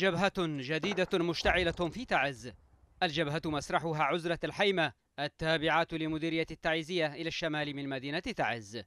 جبهة جديدة مشتعلة في تعز الجبهة مسرحها عزلة الحيمة التابعة لمديرية التعزية إلى الشمال من مدينة تعز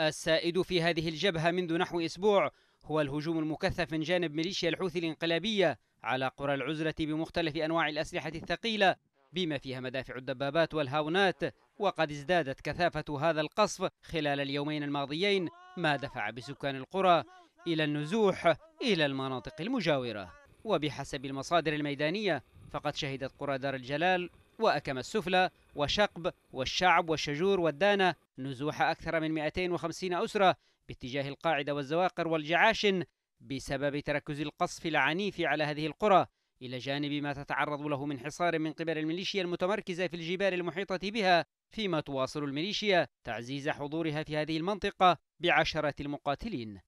السائد في هذه الجبهة منذ نحو أسبوع هو الهجوم المكثف من جانب ميليشيا الحوثي الانقلابية على قرى العزلة بمختلف أنواع الأسلحة الثقيلة بما فيها مدافع الدبابات والهاونات وقد ازدادت كثافة هذا القصف خلال اليومين الماضيين ما دفع بسكان القرى إلى النزوح إلى المناطق المجاورة وبحسب المصادر الميدانية فقد شهدت قرى دار الجلال وأكم السفلى وشقب والشعب والشجور والدانة نزوح أكثر من 250 أسرة باتجاه القاعدة والزواقر والجعاشن بسبب تركز القصف العنيف على هذه القرى إلى جانب ما تتعرض له من حصار من قبل الميليشيا المتمركزة في الجبال المحيطة بها فيما تواصل الميليشيا تعزيز حضورها في هذه المنطقة بعشرة المقاتلين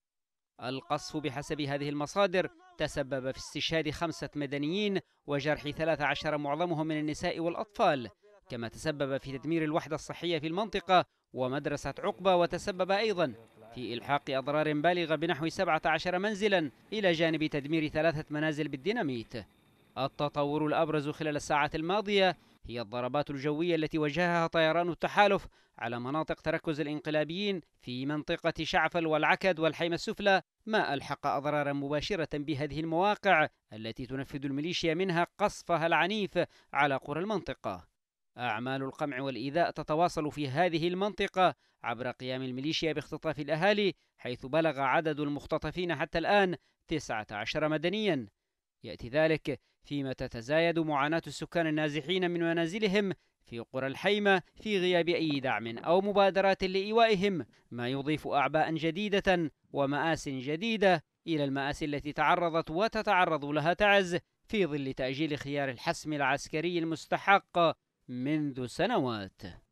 القصف بحسب هذه المصادر تسبب في استشهاد خمسة مدنيين وجرح عشر معظمهم من النساء والأطفال كما تسبب في تدمير الوحدة الصحية في المنطقة ومدرسة عقبة وتسبب أيضا في إلحاق أضرار بالغة بنحو 17 منزلا إلى جانب تدمير ثلاثة منازل بالديناميت التطور الأبرز خلال الساعات الماضية هي الضربات الجوية التي وجهها طيران التحالف على مناطق تركز الإنقلابيين في منطقة شعفل والعكد والحيمة السفلى ما ألحق أضرارا مباشرة بهذه المواقع التي تنفذ الميليشيا منها قصفها العنيف على قرى المنطقة أعمال القمع والإيذاء تتواصل في هذه المنطقة عبر قيام الميليشيا باختطاف الأهالي حيث بلغ عدد المختطفين حتى الآن 19 مدنياً يأتي ذلك فيما تتزايد معاناة السكان النازحين من منازلهم في قرى الحيمة في غياب أي دعم أو مبادرات لإيوائهم ما يضيف أعباء جديدة ومآس جديدة إلى المآسي التي تعرضت وتتعرض لها تعز في ظل تأجيل خيار الحسم العسكري المستحق منذ سنوات